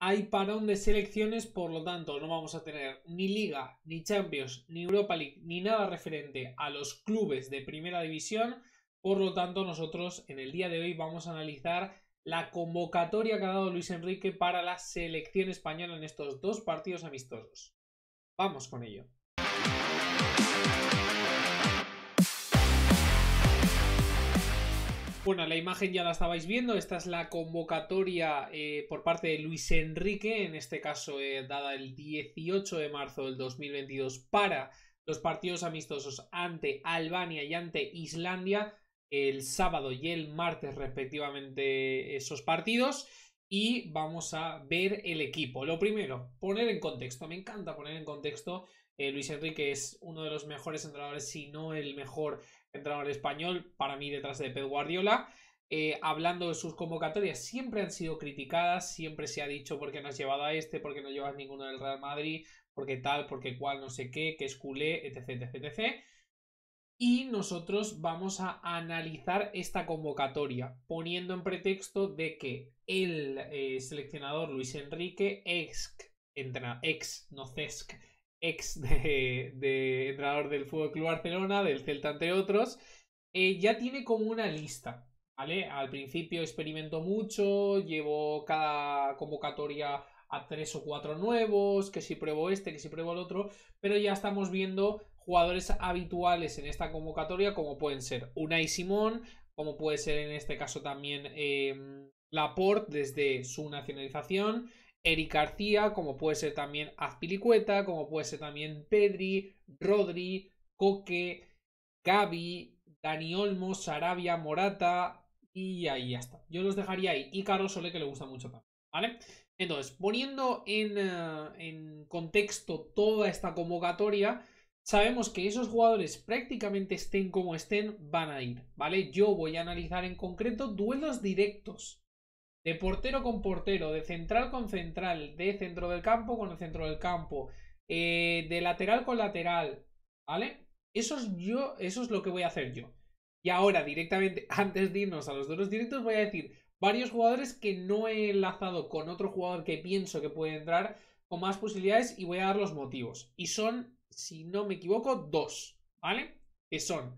hay parón de selecciones, por lo tanto no vamos a tener ni Liga, ni Champions, ni Europa League, ni nada referente a los clubes de primera división. Por lo tanto, nosotros en el día de hoy vamos a analizar la convocatoria que ha dado Luis Enrique para la selección española en estos dos partidos amistosos. Vamos con ello. Bueno, la imagen ya la estabais viendo. Esta es la convocatoria eh, por parte de Luis Enrique, en este caso eh, dada el 18 de marzo del 2022 para los partidos amistosos ante Albania y ante Islandia, el sábado y el martes respectivamente esos partidos. Y vamos a ver el equipo. Lo primero, poner en contexto. Me encanta poner en contexto. Eh, Luis Enrique es uno de los mejores entrenadores, si no el mejor entrenador español, para mí detrás de Pep Guardiola. Eh, hablando de sus convocatorias, siempre han sido criticadas, siempre se ha dicho por qué no has llevado a este, por qué no llevas ninguno del Real Madrid, por qué tal, por qué cual, no sé qué, que es culé, etc, etc, etc. Y nosotros vamos a analizar esta convocatoria, poniendo en pretexto de que el eh, seleccionador Luis Enrique, ex, entrena, ex, no CESC, ex de, entrenador del Fútbol Barcelona, del Celta, entre otros, eh, ya tiene como una lista. ¿Vale? Al principio experimento mucho, llevo cada convocatoria a tres o cuatro nuevos, que si pruebo este, que si pruebo el otro, pero ya estamos viendo jugadores habituales en esta convocatoria como pueden ser Unai Simón, como puede ser en este caso también eh, Laporte desde su nacionalización, Eric García, como puede ser también Azpilicueta, como puede ser también Pedri, Rodri, Coque, Gaby, Dani Olmo, Sarabia, Morata y ahí ya está. Yo los dejaría ahí. Y Carlos Solé que le gusta mucho también, ¿vale? Entonces, poniendo en, eh, en contexto toda esta convocatoria, sabemos que esos jugadores prácticamente estén como estén, van a ir, ¿vale? Yo voy a analizar en concreto duelos directos de portero con portero, de central con central, de centro del campo con el centro del campo, eh, de lateral con lateral, ¿vale? Eso es, yo, eso es lo que voy a hacer yo. Y ahora, directamente, antes de irnos a los duelos directos, voy a decir varios jugadores que no he enlazado con otro jugador que pienso que puede entrar con más posibilidades y voy a dar los motivos. Y son, si no me equivoco, dos, ¿vale? Que son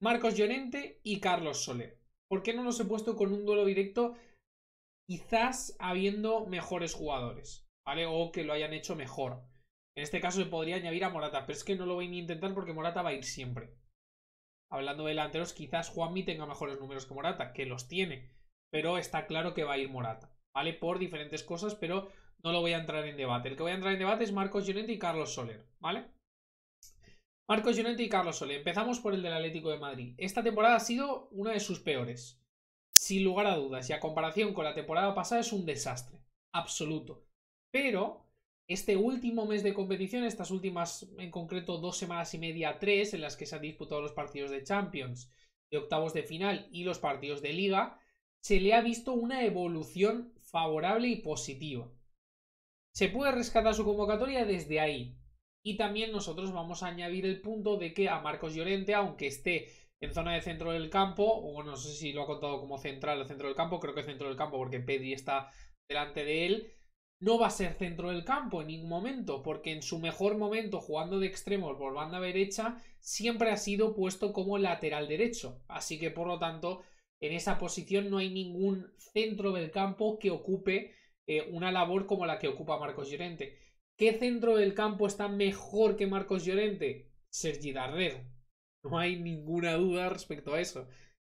Marcos Llorente y Carlos Soler. ¿Por qué no los he puesto con un duelo directo quizás habiendo mejores jugadores, ¿vale? O que lo hayan hecho mejor. En este caso se podría añadir a Morata, pero es que no lo voy ni a intentar porque Morata va a ir siempre. Hablando de delanteros, quizás Juanmi tenga mejores números que Morata, que los tiene, pero está claro que va a ir Morata, ¿vale? Por diferentes cosas, pero no lo voy a entrar en debate. El que voy a entrar en debate es Marcos Llorente y Carlos Soler, ¿vale? Marcos Llorente y Carlos Soler. Empezamos por el del Atlético de Madrid. Esta temporada ha sido una de sus peores sin lugar a dudas, y a comparación con la temporada pasada, es un desastre. Absoluto. Pero este último mes de competición, estas últimas, en concreto, dos semanas y media, tres, en las que se han disputado los partidos de Champions, de octavos de final y los partidos de Liga, se le ha visto una evolución favorable y positiva. Se puede rescatar su convocatoria desde ahí. Y también nosotros vamos a añadir el punto de que a Marcos Llorente, aunque esté en zona de centro del campo, o no sé si lo ha contado como central o centro del campo, creo que centro del campo porque Pedri está delante de él, no va a ser centro del campo en ningún momento, porque en su mejor momento jugando de extremos por banda derecha, siempre ha sido puesto como lateral derecho. Así que por lo tanto, en esa posición no hay ningún centro del campo que ocupe eh, una labor como la que ocupa Marcos Llorente. ¿Qué centro del campo está mejor que Marcos Llorente? Sergi Darder, no hay ninguna duda respecto a eso.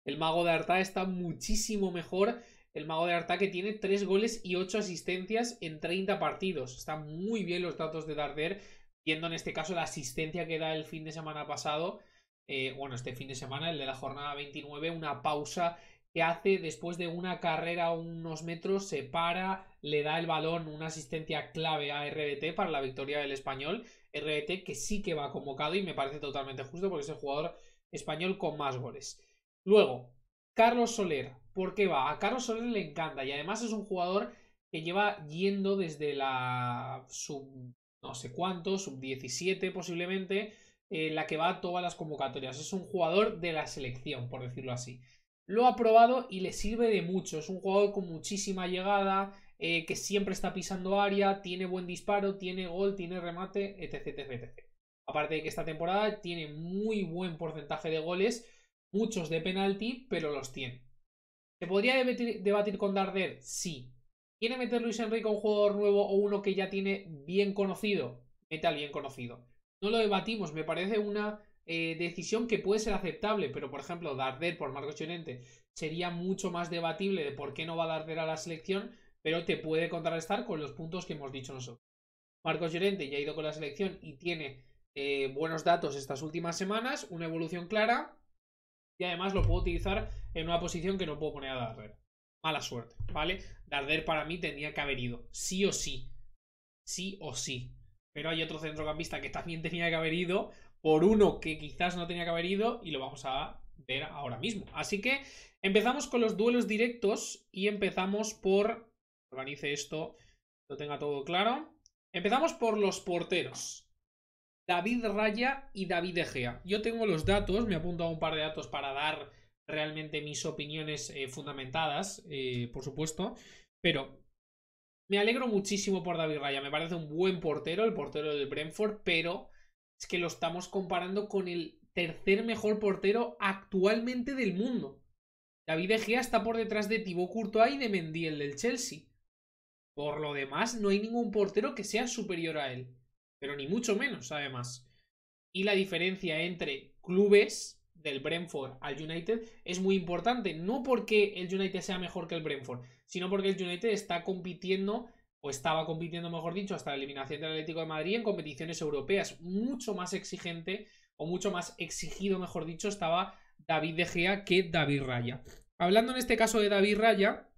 El mago de Arta está muchísimo mejor. El mago de Arta que tiene 3 goles y 8 asistencias en 30 partidos. Están muy bien los datos de Darder, viendo en este caso la asistencia que da el fin de semana pasado. Eh, bueno, este fin de semana, el de la jornada 29, una pausa que hace después de una carrera unos metros, se para, le da el balón, una asistencia clave a RBT para la victoria del español RT, e que sí que va convocado y me parece totalmente justo porque es el jugador español con más goles. Luego, Carlos Soler, ¿por qué va? A Carlos Soler le encanta y además es un jugador que lleva yendo desde la sub no sé cuánto, sub 17 posiblemente, eh, la que va a todas las convocatorias. Es un jugador de la selección, por decirlo así. Lo ha probado y le sirve de mucho. Es un jugador con muchísima llegada, eh, que siempre está pisando área, tiene buen disparo, tiene gol, tiene remate, etc, etc, Aparte de que esta temporada tiene muy buen porcentaje de goles, muchos de penalti, pero los tiene. ¿Se podría debatir, con Darder? Sí. ¿Quiere meter Luis Enrique a un jugador nuevo o uno que ya tiene bien conocido? Mete al bien conocido. No lo debatimos, me parece una eh, decisión que puede ser aceptable, pero por ejemplo, Darder por Marcos Llorente sería mucho más debatible de por qué no va a Darder a la selección pero te puede contrarrestar con los puntos que hemos dicho nosotros. Marcos Llorente ya ha ido con la selección y tiene eh, buenos datos estas últimas semanas, una evolución clara y además lo puedo utilizar en una posición que no puedo poner a Darder. Mala suerte, ¿vale? Darder para mí tenía que haber ido, sí o sí, sí o sí. Pero hay otro centrocampista que también tenía que haber ido, por uno que quizás no tenía que haber ido y lo vamos a ver ahora mismo. Así que empezamos con los duelos directos y empezamos por organice esto, lo tenga todo claro. Empezamos por los porteros. David Raya y David Egea. Yo tengo los datos, me he apuntado un par de datos para dar realmente mis opiniones eh, fundamentadas, eh, por supuesto. Pero me alegro muchísimo por David Raya. Me parece un buen portero, el portero del Brentford, pero es que lo estamos comparando con el tercer mejor portero actualmente del mundo. David Egea está por detrás de Thibaut Courtois y de Mendiel del Chelsea. Por lo demás, no hay ningún portero que sea superior a él. Pero ni mucho menos, además. Y la diferencia entre clubes del Brentford al United es muy importante. No porque el United sea mejor que el Brentford, sino porque el United está compitiendo, o estaba compitiendo, mejor dicho, hasta la eliminación del Atlético de Madrid en competiciones europeas. Mucho más exigente, o mucho más exigido, mejor dicho, estaba David De Gea que David Raya. Hablando en este caso de David Raya,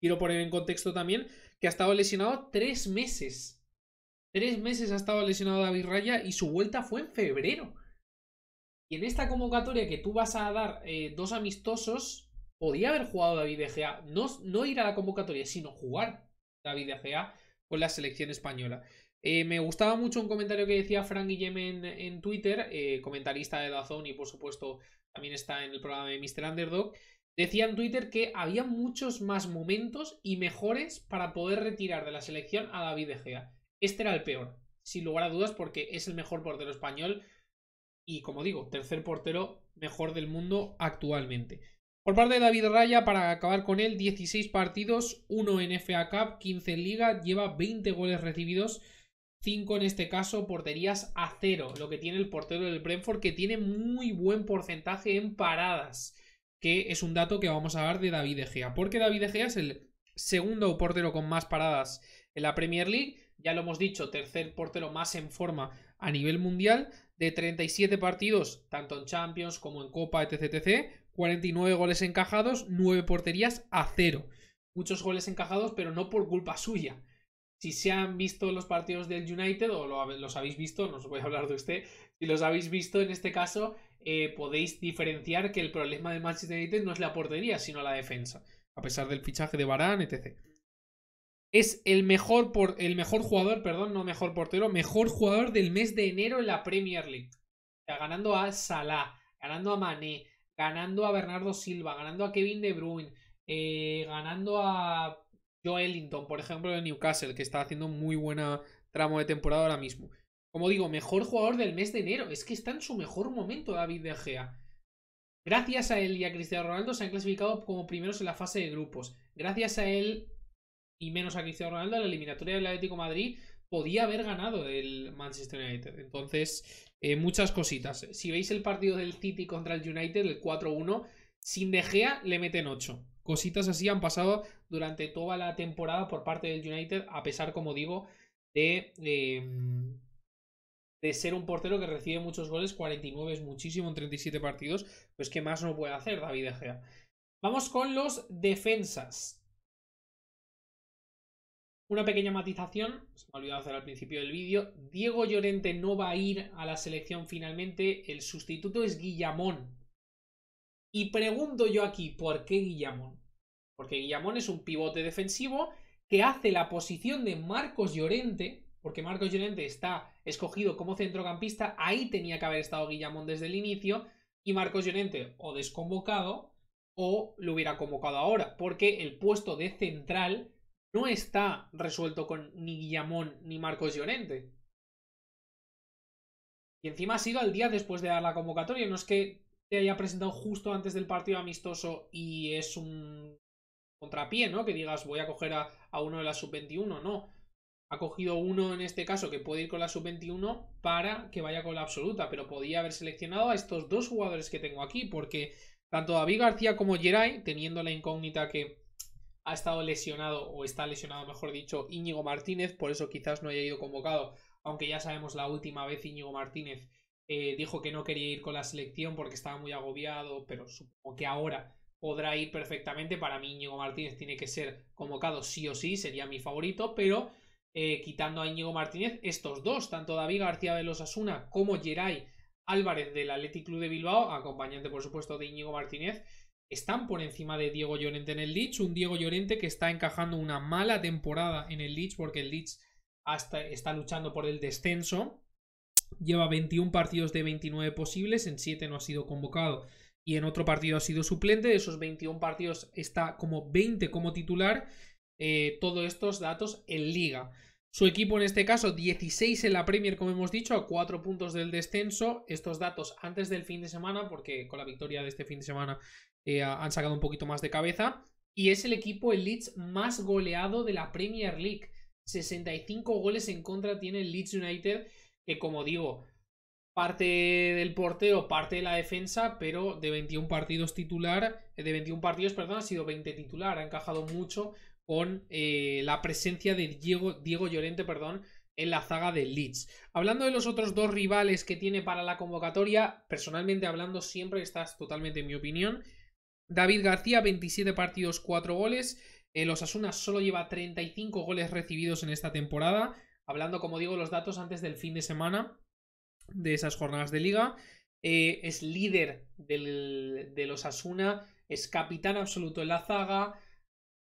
quiero poner en contexto también que ha estado lesionado tres meses. Tres meses ha estado lesionado David Raya y su vuelta fue en febrero. Y en esta convocatoria que tú vas a dar eh, dos amistosos, podía haber jugado David De No, ir a la convocatoria, sino jugar David De con la selección española. Eh, me gustaba mucho un comentario que decía Frank Guillem en, Twitter, eh, comentarista de Dazón y por supuesto también está en el programa de Mr. Underdog, Decía en Twitter que había muchos más momentos y mejores para poder retirar de la selección a David De Gea. Este era el peor, sin lugar a dudas, porque es el mejor portero español y, como digo, tercer portero mejor del mundo actualmente. Por parte de David Raya, para acabar con él, 16 partidos, 1 en FA Cup, 15 en Liga, lleva 20 goles recibidos, 5 en este caso, porterías a cero, lo que tiene el portero del Brentford, que tiene muy buen porcentaje en paradas que es un dato que vamos a hablar de David Egea. Porque David Egea es el segundo portero con más paradas en la Premier League. Ya lo hemos dicho, tercer portero más en forma a nivel mundial. De 37 partidos, tanto en Champions como en Copa, etc. etc 49 goles encajados, 9 porterías a cero... Muchos goles encajados, pero no por culpa suya. Si se han visto los partidos del United o los habéis visto, no os voy a hablar de usted, si los habéis visto en este caso, eh, podéis diferenciar que el problema de Manchester United no es la portería, sino la defensa, a pesar del fichaje de Barán, etc. Es el mejor, el mejor jugador, perdón, no mejor portero, mejor jugador del mes de enero en la Premier League. sea, ganando a Salah, ganando a Mané, ganando a Bernardo Silva, ganando a Kevin De Bruyne, eh, ganando a Joe Ellington, por ejemplo, de Newcastle, que está haciendo muy buena tramo de temporada ahora mismo. Como digo, mejor jugador del mes de enero. Es que está en su mejor momento David De Gea. Gracias a él y a Cristiano Ronaldo se han clasificado como primeros en la fase de grupos. Gracias a él y menos a Cristiano Ronaldo, la eliminatoria del Atlético Madrid podía haber ganado el Manchester United. Entonces, eh, muchas cositas. Si veis el partido del City contra el United, el 4-1, sin De Gea le meten 8. Cositas así han pasado durante toda la temporada por parte del United, a pesar, como digo, de... Em, de ser un portero que recibe muchos goles, 49 es muchísimo en 37 partidos, pues qué más no puede hacer David Ejea? Vamos con los defensas. Una pequeña matización, se me ha olvidado hacer al principio del vídeo. Diego Llorente no va a ir a la selección finalmente, el sustituto es Guillamón. Y pregunto yo aquí, ¿por qué Guillamón? Porque Guillamón es un pivote defensivo que hace la posición de Marcos Llorente, porque Marcos Llorente está escogido como centrocampista, ahí tenía que haber estado Guillamón desde el inicio y Marcos Llorente o desconvocado o lo hubiera convocado ahora, porque el puesto de central no está resuelto con ni Guillamón ni Marcos Llorente. Y encima ha sido al día después de dar la convocatoria, no es que te haya presentado justo antes del partido amistoso y es un contrapié, ¿no? Que digas voy a coger a, uno de las sub-21, no ha cogido uno en este caso que puede ir con la sub-21 para que vaya con la absoluta, pero podía haber seleccionado a estos dos jugadores que tengo aquí, porque tanto David García como Geray, teniendo la incógnita que ha estado lesionado, o está lesionado, mejor dicho, Íñigo Martínez, por eso quizás no haya ido convocado, aunque ya sabemos la última vez Íñigo Martínez eh, dijo que no quería ir con la selección porque estaba muy agobiado, pero supongo que ahora podrá ir perfectamente. Para mí Íñigo Martínez tiene que ser convocado sí o sí, sería mi favorito, pero eh, quitando a Íñigo Martínez, estos dos, tanto David García de los Asuna como Geray Álvarez del Athletic Club de Bilbao, acompañante por supuesto de Íñigo Martínez, están por encima de Diego Llorente en el Leeds, un Diego Llorente que está encajando una mala temporada en el Leeds porque el Leeds hasta está luchando por el descenso. Lleva 21 partidos de 29 posibles, en 7 no ha sido convocado y en otro partido ha sido suplente. De esos 21 partidos está como 20 como titular. Eh, todos estos datos en liga. Su equipo en este caso 16 en la Premier, como hemos dicho, a 4 puntos del descenso. Estos datos antes del fin de semana, porque con la victoria de este fin de semana eh, han sacado un poquito más de cabeza. Y es el equipo, el Leeds, más goleado de la Premier League. 65 goles en contra tiene el Leeds United, que como digo, parte del portero, parte de la defensa, pero de 21 partidos titular, eh, de 21 partidos, perdón, ha sido 20 titular, ha encajado mucho con eh, la presencia de Diego, Llorente, perdón, en la zaga de Leeds. Hablando de los otros dos rivales que tiene para la convocatoria, personalmente hablando siempre, estás totalmente en mi opinión. David García, 27 partidos, 4 goles. Los Osasuna solo lleva 35 goles recibidos en esta temporada. Hablando, como digo, los datos antes del fin de semana de esas jornadas de liga. Eh, es líder de los asuna, es capitán absoluto en la zaga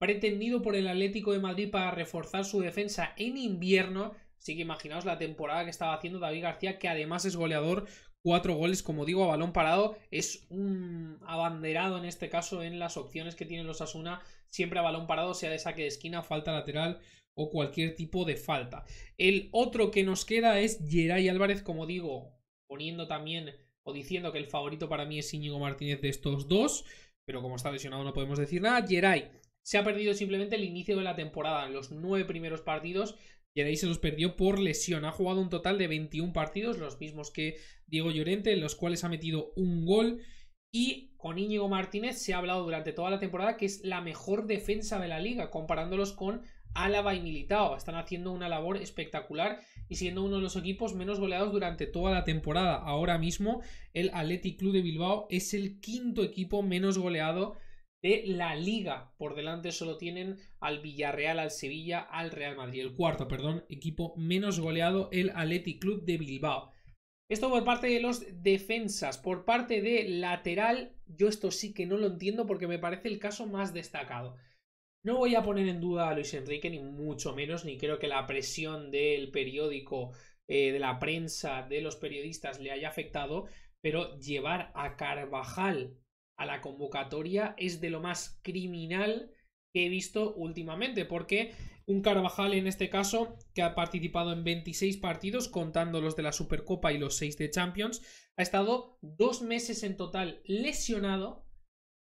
pretendido por el Atlético de Madrid para reforzar su defensa en invierno. Así que imaginaos la temporada que estaba haciendo David García, que además es goleador, cuatro goles, como digo, a balón parado. Es un abanderado en este caso en las opciones que tienen los Asuna, siempre a balón parado, sea de saque de esquina, falta lateral o cualquier tipo de falta. El otro que nos queda es Geray Álvarez, como digo, poniendo también o diciendo que el favorito para mí es Íñigo Martínez de estos dos, pero como está lesionado no podemos decir nada. Geray, se ha perdido simplemente el inicio de la temporada. En los nueve primeros partidos, y ahí se los perdió por lesión. Ha jugado un total de 21 partidos, los mismos que Diego Llorente, en los cuales ha metido un gol. Y con Íñigo Martínez se ha hablado durante toda la temporada que es la mejor defensa de la liga, comparándolos con Álava y Militao. Están haciendo una labor espectacular y siendo uno de los equipos menos goleados durante toda la temporada. Ahora mismo el Athletic Club de Bilbao es el quinto equipo menos goleado de la liga. Por delante solo tienen al Villarreal, al Sevilla, al Real Madrid. El cuarto, perdón, equipo menos goleado, el Athletic Club de Bilbao. Esto por parte de los defensas. Por parte de lateral, yo esto sí que no lo entiendo porque me parece el caso más destacado. No voy a poner en duda a Luis Enrique, ni mucho menos, ni creo que la presión del periódico, eh, de la prensa, de los periodistas le haya afectado, pero llevar a Carvajal a la convocatoria es de lo más criminal que he visto últimamente, porque un Carvajal en este caso, que ha participado en 26 partidos, contando los de la Supercopa y los 6 de Champions, ha estado dos meses en total lesionado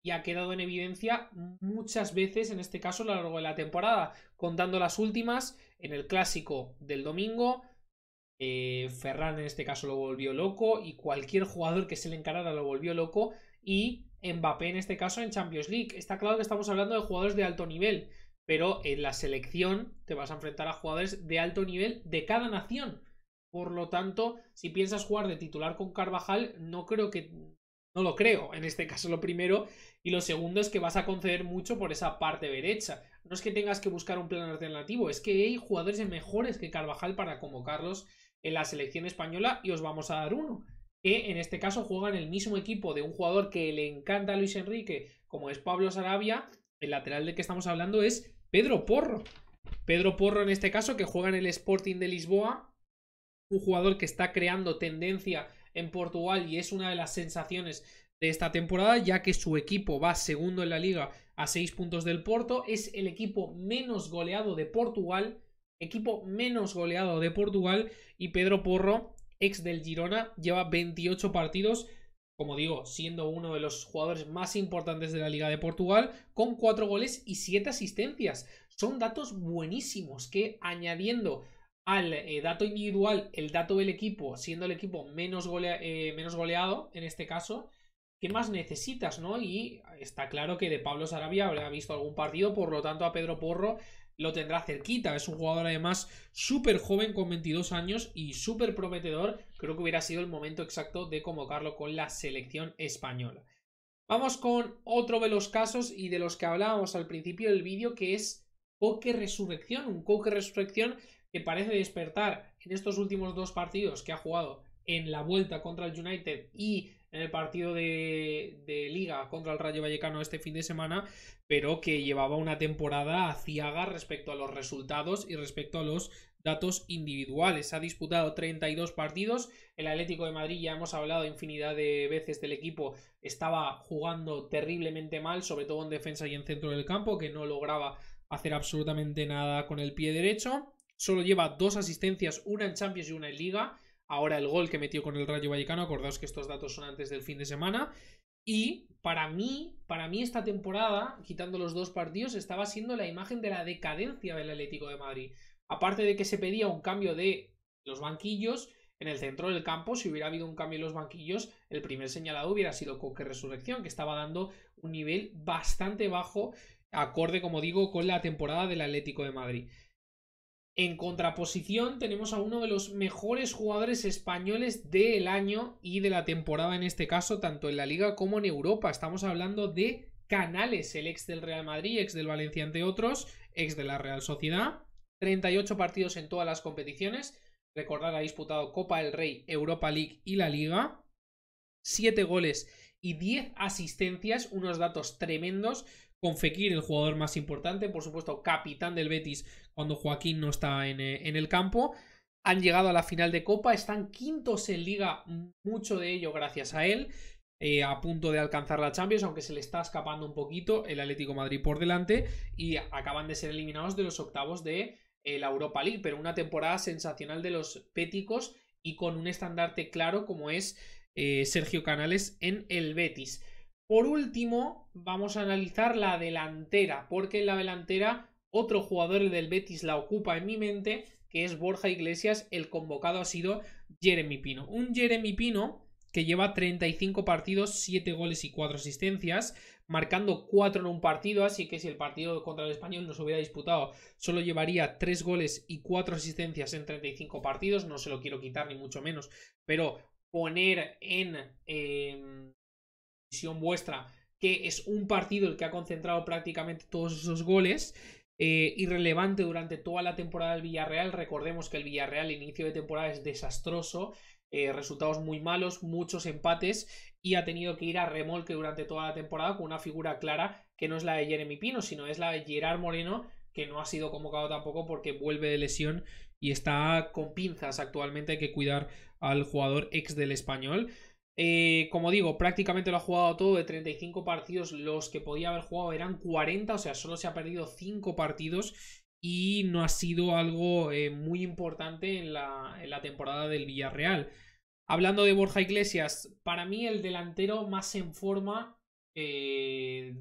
y ha quedado en evidencia muchas veces, en este caso a lo largo de la temporada, contando las últimas en el clásico del domingo. Eh, Ferran en este caso lo volvió loco y cualquier jugador que se le encarara lo volvió loco y Mbappé en este caso en Champions League. Está claro que estamos hablando de jugadores de alto nivel, pero en la selección te vas a enfrentar a jugadores de alto nivel de cada nación. Por lo tanto, si piensas jugar de titular con Carvajal, no creo que... No lo creo, en este caso lo primero. Y lo segundo es que vas a conceder mucho por esa parte derecha. No es que tengas que buscar un plan alternativo, es que hay jugadores mejores que Carvajal para convocarlos en la selección española y os vamos a dar uno que en este caso juega en el mismo equipo de un jugador que le encanta a Luis Enrique, como es Pablo Sarabia, el lateral del que estamos hablando es Pedro Porro. Pedro Porro en este caso que juega en el Sporting de Lisboa, un jugador que está creando tendencia en Portugal y es una de las sensaciones de esta temporada, ya que su equipo va segundo en la liga a seis puntos del Porto, es el equipo menos goleado de Portugal, equipo menos goleado de Portugal y Pedro Porro ex del Girona, lleva 28 partidos, como digo, siendo uno de los jugadores más importantes de la Liga de Portugal, con 4 goles y 7 asistencias. Son datos buenísimos que añadiendo al eh, dato individual el dato del equipo, siendo el equipo eh, menos, goleado en este caso, ¿qué más necesitas, no? Y está claro que de Pablo Sarabia habrá visto algún partido, por lo tanto a Pedro Porro lo tendrá cerquita. Es un jugador además súper joven con 22 años y súper prometedor. Creo que hubiera sido el momento exacto de convocarlo con la selección española. Vamos con otro de los casos y de los que hablábamos al principio del vídeo que es Coque Resurrección. Un Coque Resurrección que parece despertar en estos últimos dos partidos que ha jugado en la vuelta contra el United y en el partido de, Liga contra el Rayo Vallecano este fin de semana, pero que llevaba una temporada aciaga respecto a los resultados y respecto a los datos individuales. Ha disputado 32 partidos, el Atlético de Madrid ya hemos hablado infinidad de veces del equipo, estaba jugando terriblemente mal, sobre todo en defensa y en centro del campo, que no lograba hacer absolutamente nada con el pie derecho. Solo lleva dos asistencias, una en Champions y una en Liga ahora el gol que metió con el Rayo Vallecano, acordaos que estos datos son antes del fin de semana, y para mí, para mí esta temporada, quitando los dos partidos, estaba siendo la imagen de la decadencia del Atlético de Madrid. Aparte de que se pedía un cambio de los banquillos, en el centro del campo, si hubiera habido un cambio en los banquillos, el primer señalado hubiera sido Coque Resurrección, que estaba dando un nivel bastante bajo, acorde, como digo, con la temporada del Atlético de Madrid. En contraposición tenemos a uno de los mejores jugadores españoles del año y de la temporada en este caso, tanto en la liga como en Europa. Estamos hablando de Canales, el ex del Real Madrid, ex del Valencia entre otros, ex de la Real Sociedad. 38 partidos en todas las competiciones. Recordar, ha disputado Copa del Rey, Europa League y la Liga. 7 goles y 10 asistencias, unos datos tremendos con Fekir, el jugador más importante, por supuesto, capitán del Betis cuando Joaquín no está eh, en, el campo. Han llegado a la final de Copa, están quintos en Liga, mucho de ello gracias a él, eh, a punto de alcanzar la Champions, aunque se le está escapando un poquito el Atlético Madrid por delante y acaban de ser eliminados de los octavos de eh, la Europa League, pero una temporada sensacional de los Péticos y con un estandarte claro como es Sergio Canales en el Betis. Por último, vamos a analizar la delantera, porque en la delantera otro jugador del Betis la ocupa en mi mente, que es Borja Iglesias, el convocado ha sido Jeremy Pino. Un Jeremy Pino que lleva 35 partidos, 7 goles y 4 asistencias, marcando 4 en un partido, así que si el partido contra el español no se hubiera disputado, solo llevaría 3 goles y 4 asistencias en 35 partidos, no se lo quiero quitar ni mucho menos, pero poner en, em, vuestra, que es un partido el que ha concentrado prácticamente todos esos goles. Eh, irrelevante durante toda la temporada del Villarreal. Recordemos que el Villarreal, inicio de temporada, es desastroso. Eh, resultados muy malos, muchos empates y ha tenido que ir a remolque durante toda la temporada con una figura clara que no es la de Jeremy Pino, sino es la de Gerard Moreno, que no ha sido convocado tampoco porque vuelve de lesión y está con pinzas actualmente. Hay que cuidar al jugador ex del español. Eh, como digo, prácticamente lo ha jugado todo. De 35 partidos, los que podía haber jugado eran 40, o sea, solo se ha perdido 5 partidos y no ha sido algo eh, muy importante en la, temporada del Villarreal. Hablando de Borja Iglesias, para mí el delantero más en forma eh,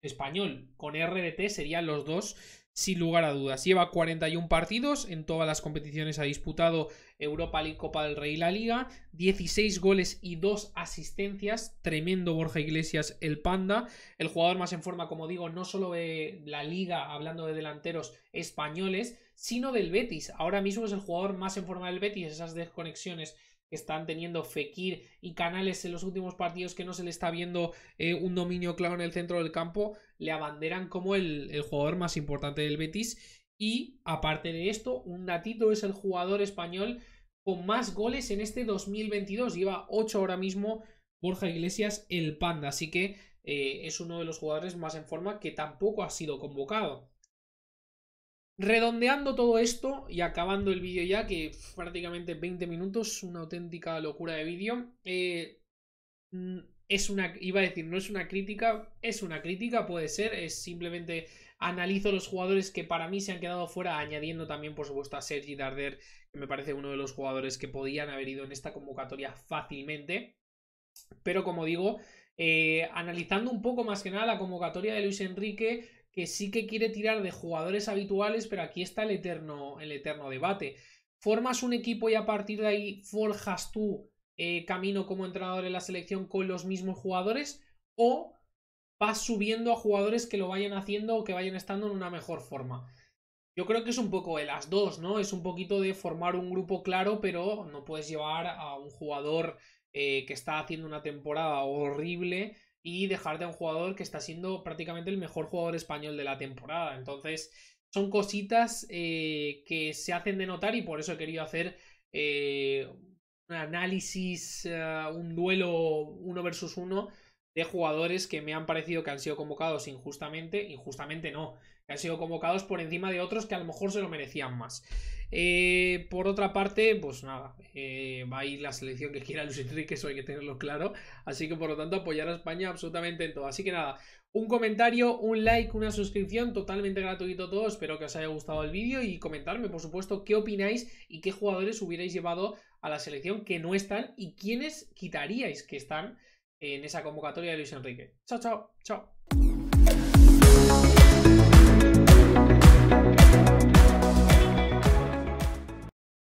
español con RDT serían los dos sin lugar a dudas. Lleva 41 partidos, en todas las competiciones ha disputado Europa League, Copa del Rey y la Liga, 16 goles y 2 asistencias, tremendo Borja Iglesias el Panda, el jugador más en forma, como digo, no solo de la Liga, hablando de delanteros españoles, sino del Betis. Ahora mismo es el jugador más en forma del Betis, esas desconexiones están teniendo Fekir y Canales en los últimos partidos que no se le está viendo eh, un dominio claro en el centro del campo, le abanderan como el, jugador más importante del Betis. Y aparte de esto, un datito es el jugador español con más goles en este 2022. Lleva 8 ahora mismo Borja Iglesias el Panda. Así que eh, es uno de los jugadores más en forma que tampoco ha sido convocado. Redondeando todo esto y acabando el vídeo ya, que prácticamente 20 minutos, una auténtica locura de vídeo. Eh, mm, es una, iba a decir, no es una crítica, es una crítica, puede ser, es simplemente analizo los jugadores que para mí se han quedado fuera, añadiendo también, por supuesto, a Sergi Darder, que me parece uno de los jugadores que podían haber ido en esta convocatoria fácilmente. Pero como digo, eh, analizando un poco más que nada la convocatoria de Luis Enrique, que sí que quiere tirar de jugadores habituales, pero aquí está el eterno, el eterno debate. Formas un equipo y a partir de ahí forjas tú eh, camino como entrenador en la selección con los mismos jugadores o vas subiendo a jugadores que lo vayan haciendo o que vayan estando en una mejor forma. Yo creo que es un poco de las dos, ¿no? Es un poquito de formar un grupo claro, pero no puedes llevar a un jugador eh, que está haciendo una temporada horrible y dejarte a un jugador que está siendo prácticamente el mejor jugador español de la temporada. Entonces, son cositas eh, que se hacen de notar y por eso he querido hacer eh, un análisis, eh, un duelo uno versus uno de jugadores que me han parecido que han sido convocados injustamente, injustamente no, que han sido convocados por encima de otros que a lo mejor se lo merecían más. Eh, por otra parte, pues nada, eh, va a ir la selección que quiera Luis Enrique, eso hay que tenerlo claro, así que por lo tanto apoyar a España absolutamente en todo. Así que nada, un comentario, un like, una suscripción, totalmente gratuito todo, espero que os haya gustado el vídeo y comentarme por supuesto qué opináis y qué jugadores hubierais llevado a la selección que no están y quiénes quitaríais que están en esa convocatoria de Luis Enrique. Chao, chao, chao.